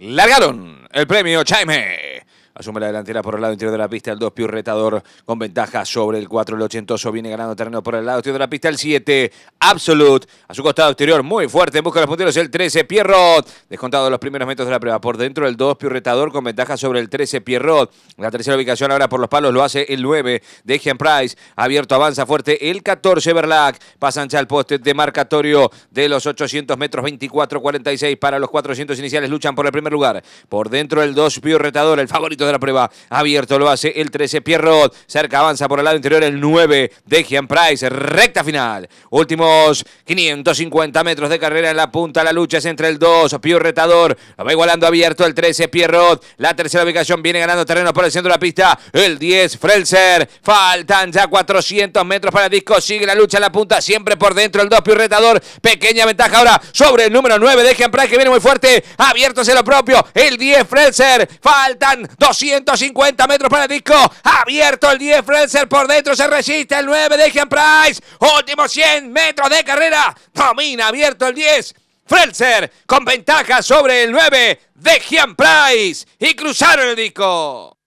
largaron el premio Chaime. Asume la delantera por el lado interior de la pista. El 2 Piu retador con ventaja sobre el 4. El ochentoso viene ganando terreno por el lado interior de la pista. El 7 Absolute a su costado exterior. Muy fuerte en busca de los punteros. El 13 Pierrot. Descontado los primeros metros de la prueba. Por dentro el 2 Piu retador con ventaja sobre el 13 Pierrot. La tercera ubicación ahora por los palos lo hace el 9 de Gen Price. Abierto avanza fuerte el 14 Berlac. Pasan ya al poste de marcatorio de los 800 metros 24-46 para los 400 iniciales. Luchan por el primer lugar. Por dentro el 2 Piu retador. El favorito de la prueba abierto. Lo hace el 13 Pierrot. Cerca avanza por el lado interior el 9 de Price. Recta final. Últimos 550 metros de carrera en la punta. La lucha es entre el 2, Pío Retador. va igualando abierto el 13 Pierrot. La tercera ubicación viene ganando terreno por el centro de la pista. El 10 Frelser. Faltan ya 400 metros para el disco. Sigue la lucha en la punta. Siempre por dentro el 2 Pío Retador. Pequeña ventaja ahora sobre el número 9 de Price que viene muy fuerte. Abierto hace lo propio. El 10 Frelser. Faltan 2 250 metros para el disco. Abierto el 10. Frenzer por dentro. Se resiste el 9 de Price. Último 100 metros de carrera. Domina abierto el 10. Frelser con ventaja sobre el 9 de Gian Price y cruzaron el disco.